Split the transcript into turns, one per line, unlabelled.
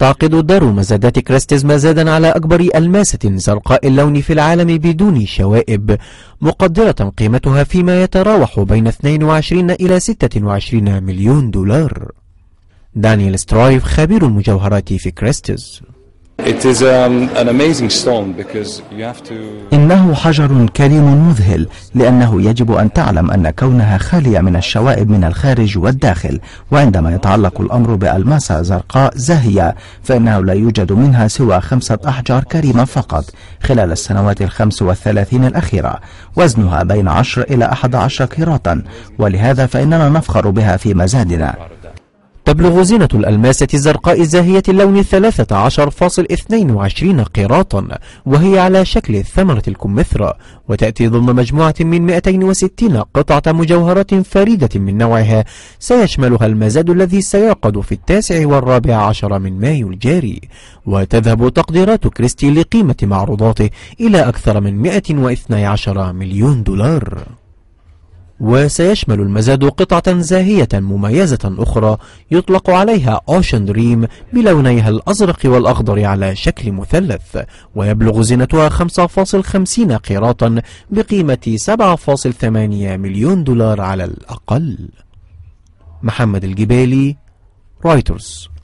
تعقد دار مزادات كريستيز مزادا على أكبر ألماسة زرقاء اللون في العالم بدون شوائب مقدرة قيمتها فيما يتراوح بين 22 إلى 26 مليون دولار دانيال سترايف خبير المجوهرات
في كريستيز
Um,
إنه حجر كريم مذهل لأنه يجب أن تعلم أن كونها خالية من الشوائب من الخارج والداخل وعندما يتعلق الأمر بألماسة زرقاء زاهية فإنه لا يوجد منها سوى خمسة أحجار كريمة فقط خلال السنوات الخمس والثلاثين الأخيرة وزنها بين عشر إلى أحد عشر كيراتا ولهذا فإننا نفخر بها في مزادنا تبلغ زينة الألماسة الزرقاء الزاهية
اللون 13.22 قيراطا وهي على شكل ثمرة الكمثرى وتأتي ضمن مجموعة من 260 قطعة مجوهرات فريدة من نوعها سيشملها المزاد الذي سيعقد في التاسع والرابع عشر من مايو الجاري وتذهب تقديرات كريستي لقيمة معروضاته إلى أكثر من 112 مليون دولار وسيشمل المزاد قطعة زاهية مميزة أخرى يطلق عليها أوشن دريم بلونيها الأزرق والأخضر على شكل مثلث ويبلغ زينتها 5.50 قيراطا بقيمة 7.8 مليون دولار على الأقل محمد الجبالي رويترز